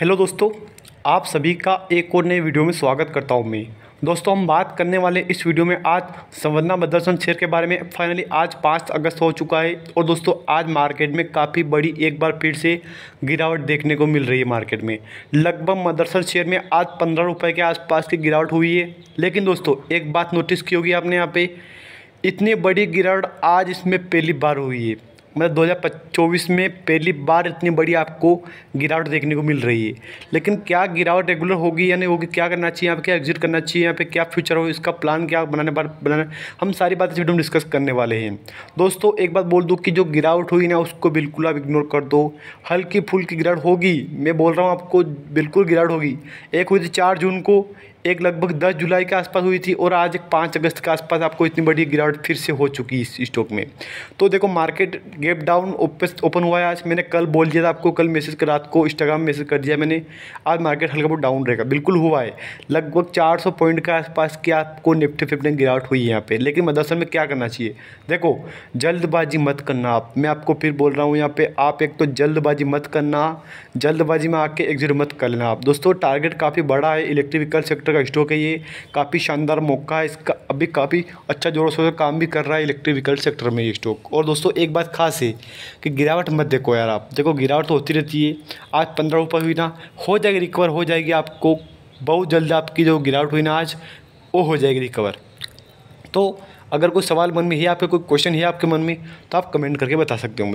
hello दोस्तों आप सभी का एक और नए वीडियो में स्वागत करता हूं मैं दोस्तों हम बात करने वाले इस वीडियो में आज संवर्धना मदरसन शेयर के बारे में फाइनली आज पाँच अगस्त हो चुका है और दोस्तों आज मार्केट में काफ़ी बड़ी एक बार फिर से गिरावट देखने को मिल रही है मार्केट में लगभग मदरसल शेयर में आज पंद्रह रुपये के आसपास की गिरावट हुई है लेकिन दोस्तों एक बात नोटिस की होगी आपने यहाँ पर इतनी बड़ी गिरावट आज इसमें पहली बार हुई है मतलब दो हज़ार चौबीस में पहली बार इतनी बड़ी आपको गिरावट देखने को मिल रही है लेकिन क्या गिरावट रेगुलर होगी या नहीं होगी क्या करना चाहिए यहाँ पे क्या एग्जिट करना चाहिए यहाँ पे क्या फ्यूचर हो इसका प्लान क्या बनाने बार बनाने हम सारी बातें वीडियो में डिस्कस करने वाले हैं दोस्तों एक बात बोल दूँ कि जो गिरावट हुई ना उसको बिल्कुल आप इग्नोर कर दो हल्की फुल्की गिरावट होगी मैं बोल रहा हूँ आपको बिल्कुल गिरावट होगी एक हुई थी चार जून को एक लगभग 10 जुलाई के आसपास हुई थी और आज एक पाँच अगस्त के आसपास आपको इतनी बड़ी गिरावट फिर से हो चुकी इस स्टॉक में तो देखो मार्केट गैप डाउन ओपन हुआ है आज मैंने कल बोल दिया था आपको कल मैसेज रात को इंस्टाग्राम मैसेज कर दिया मैंने आज मार्केट हल्का बहुत डाउन रहेगा बिल्कुल हुआ है लगभग चार सौ पॉइंट के आसपास की आपको निफ्टी फिफ्टी गिरावट हुई है यहाँ पर लेकिन मदरसल में क्या करना चाहिए देखो जल्दबाजी मत करना आप मैं आपको फिर बोल रहा हूँ यहाँ पर आप एक तो जल्दबाजी मत करना जल्दबाजी में आके एग्जिट मत कर लेना आप दोस्तों टारगेट काफ़ी बड़ा है इलेक्ट्रिक व्हीकल सेक्टर का स्टॉक है ये काफ़ी शानदार मौका है इसका अभी काफ़ी अच्छा जोरों शोर काम भी कर रहा है इलेक्ट्रिक व्हीकल सेक्टर में ये स्टॉक और दोस्तों एक बात खास है कि गिरावट मत देखो यार आप देखो गिरावट तो होती रहती है आज पंद्रह रुपये हुई ना हो जाएगी रिकवर हो जाएगी आपको बहुत जल्द आपकी जो गिरावट हुई ना आज वो हो जाएगी रिकवर तो अगर कोई सवाल मन में है आपके कोई क्वेश्चन है आपके मन में तो आप कमेंट करके बता सकते हो